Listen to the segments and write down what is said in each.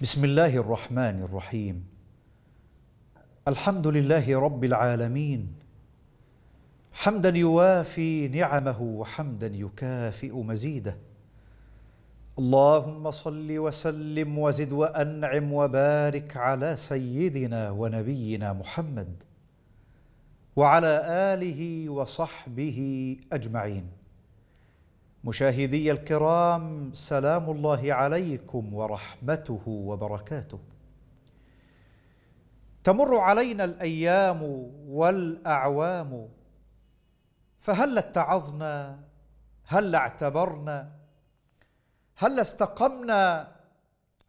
بسم الله الرحمن الرحيم الحمد لله رب العالمين حمدا يوافي نعمه وحمدا يكافئ مزيده اللهم صل وسلم وزد وانعم وبارك على سيدنا ونبينا محمد وعلى اله وصحبه اجمعين مشاهدي الكرام سلام الله عليكم ورحمته وبركاته تمر علينا الايام والاعوام فهل اتعظنا هل اعتبرنا هل استقمنا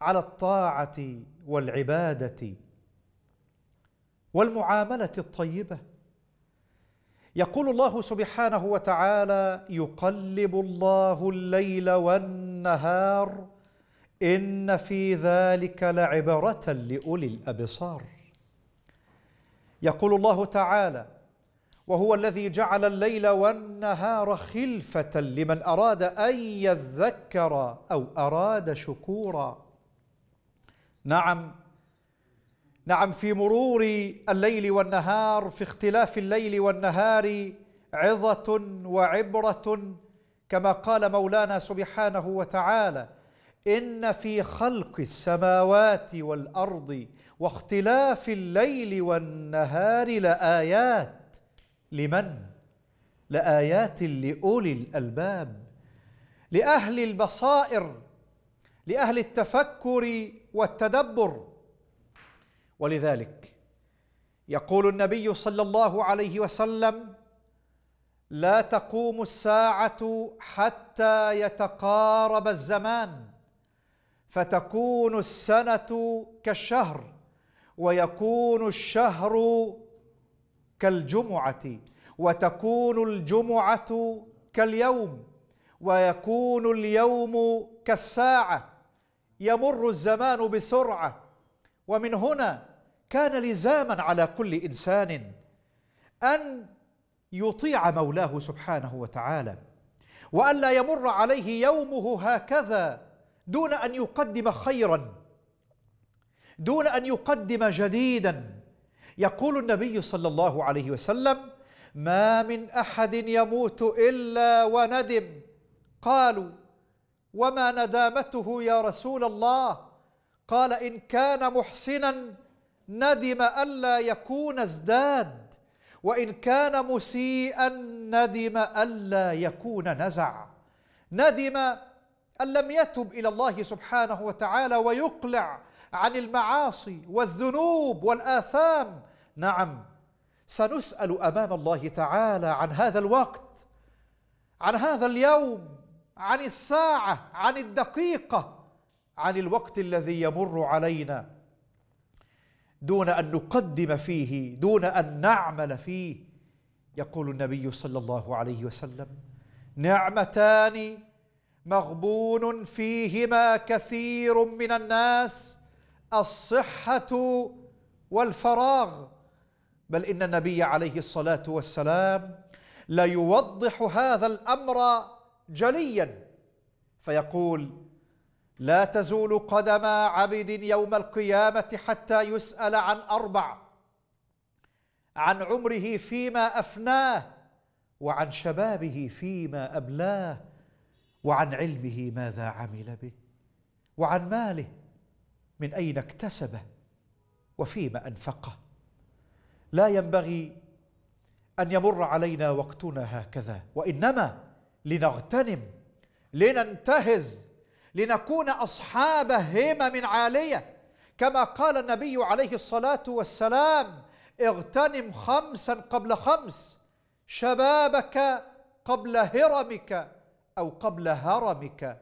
على الطاعه والعباده والمعامله الطيبه يقول الله سبحانه وتعالى يقلب الله الليل والنهار ان في ذلك لعبره لاولي الابصار يقول الله تعالى وهو الذي جعل الليل والنهار خلفه لمن اراد ان يذكر او اراد شكورا نعم نعم في مرور الليل والنهار في اختلاف الليل والنهار عظة وعبرة كما قال مولانا سبحانه وتعالى إن في خلق السماوات والأرض واختلاف الليل والنهار لآيات لمن؟ لآيات لأولي الألباب لأهل البصائر لأهل التفكر والتدبر ولذلك يقول النبي صلى الله عليه وسلم لا تقوم الساعه حتى يتقارب الزمان فتكون السنه كالشهر ويكون الشهر كالجمعه وتكون الجمعه كاليوم ويكون اليوم كالساعه يمر الزمان بسرعه ومن هنا كان لزاما على كل انسان ان يطيع مولاه سبحانه وتعالى وان لا يمر عليه يومه هكذا دون ان يقدم خيرا دون ان يقدم جديدا يقول النبي صلى الله عليه وسلم ما من احد يموت الا وندم قالوا وما ندامته يا رسول الله قال ان كان محسنا ندم ألا يكون ازداد وإن كان مسيئا ندم ألا يكون نزع ندم أن لم يتب إلى الله سبحانه وتعالى ويقلع عن المعاصي والذنوب والآثام نعم سنسأل أمام الله تعالى عن هذا الوقت عن هذا اليوم عن الساعة عن الدقيقة عن الوقت الذي يمر علينا دون ان نقدم فيه دون ان نعمل فيه يقول النبي صلى الله عليه وسلم نعمتان مغبون فيهما كثير من الناس الصحه والفراغ بل ان النبي عليه الصلاه والسلام ليوضح هذا الامر جليا فيقول لا تزول قدم عبد يوم القيامة حتى يسأل عن أربع عن عمره فيما أفناه وعن شبابه فيما أبلاه وعن علمه ماذا عمل به وعن ماله من أين اكتسبه وفيما أنفقه لا ينبغي أن يمر علينا وقتنا هكذا وإنما لنغتنم لننتهز لنكون أصحاب همم عالية كما قال النبي عليه الصلاة والسلام اغتنم خمسا قبل خمس شبابك قبل هرمك أو قبل هرمك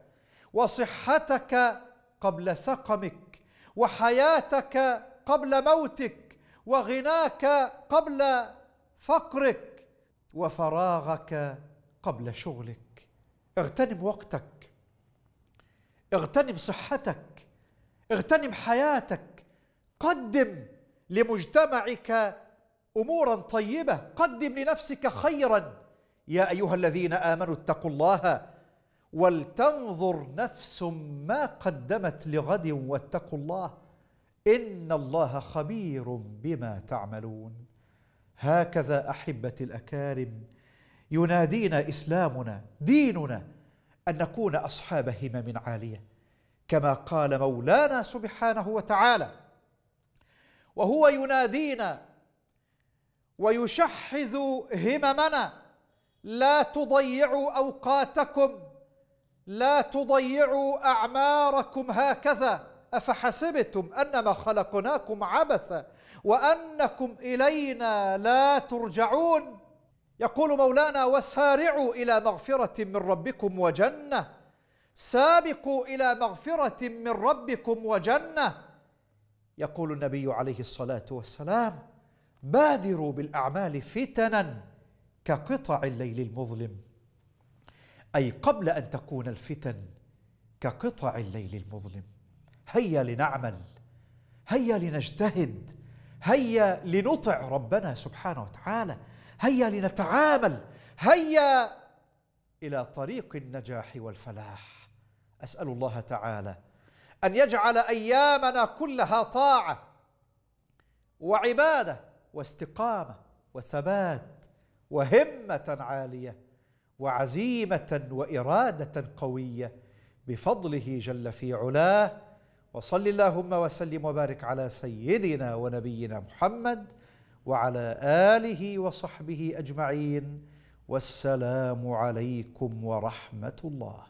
وصحتك قبل سقمك وحياتك قبل موتك وغناك قبل فقرك وفراغك قبل شغلك اغتنم وقتك اغتنم صحتك اغتنم حياتك قدم لمجتمعك امورا طيبه قدم لنفسك خيرا يا ايها الذين امنوا اتقوا الله ولتنظر نفس ما قدمت لغد واتقوا الله ان الله خبير بما تعملون هكذا احبتي الاكارم ينادينا اسلامنا ديننا أن نكون أصحاب همم عالية كما قال مولانا سبحانه وتعالى وهو ينادينا ويشحذ هممنا لا تضيعوا أوقاتكم لا تضيعوا أعماركم هكذا أفحسبتم أنما خلقناكم عبثا وأنكم إلينا لا ترجعون يقول مولانا وسارعوا إلى مغفرة من ربكم وجنة سابقوا إلى مغفرة من ربكم وجنة يقول النبي عليه الصلاة والسلام بادروا بالأعمال فتنا كقطع الليل المظلم أي قبل أن تكون الفتن كقطع الليل المظلم هيا لنعمل هيا لنجتهد هيا لنطع ربنا سبحانه وتعالى هيا لنتعامل هيا الى طريق النجاح والفلاح اسال الله تعالى ان يجعل ايامنا كلها طاعه وعباده واستقامه وثبات وهمه عاليه وعزيمه واراده قويه بفضله جل في علاه وصل اللهم وسلم وبارك على سيدنا ونبينا محمد وعلى اله وصحبه اجمعين والسلام عليكم ورحمه الله